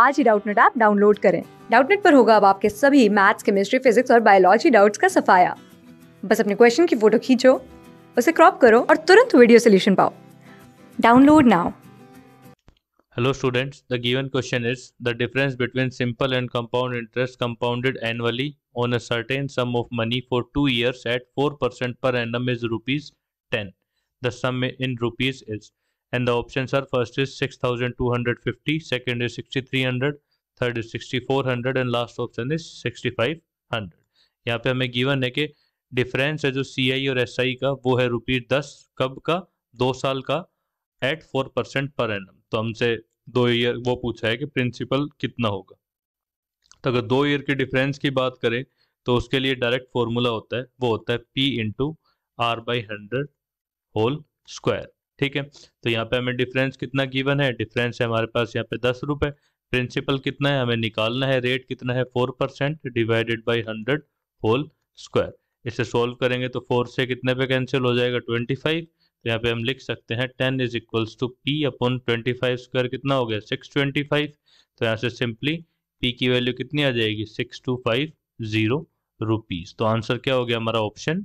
आज ही Doubtnut app download करें डाउटनेट पर होगा अब आपके सभी मैथ्स केमिस्ट्री फिजिक्स और बायोलॉजी डाउट्स का सफाया बस अपने क्वेश्चन की फोटो खींचो उसे क्रॉप करो और तुरंत वीडियो सोल्यूशन पाओ download now Hello students, the given question is the difference between simple and compound interest compounded annually on a certain sum of money for 2 years at 4% per annum is rupees 10. The sum in rupees is and the options are first is 6250 second is 6300 third is 6400 and last option is 6500 yahan pe hame given hai ki difference hai jo ci aur SI ka wo hai rupees 10 kab ka 2 saal ka at 4% per annum to humse तो हमसे दो year वो पूछा है कि principal कितना होगा तो अगर दो ईयर के डिफरेंस की बात करें तो उसके लिए डायरेक्ट फॉर्मूला होता है वो होता है P into R by hundred whole square ठीक है तो यहाँ पे हमें डिफरेंस कितना गिवन है डिफरेंस है हमारे पास यहाँ पे दस रुपए प्रिंसिपल कितना है हमें निकालना है रेट कितना है four percent divided by hundred whole square इसे सॉल्व करेंगे तो फोर से कितने पे कैंसिल हो जाएगा ट्वेंटी फाइव तो यहाँ पे हम लिख सकते हैं ten is equals to P upon twenty five square कितना हो गया सिक्स ट्वेंटी फाइव तो यहाँ से सिंपली पी की वैल्यू कितनी आ जाएगी six two five zero rupees तो आंसर क्या हो गया हमारा ऑप्शन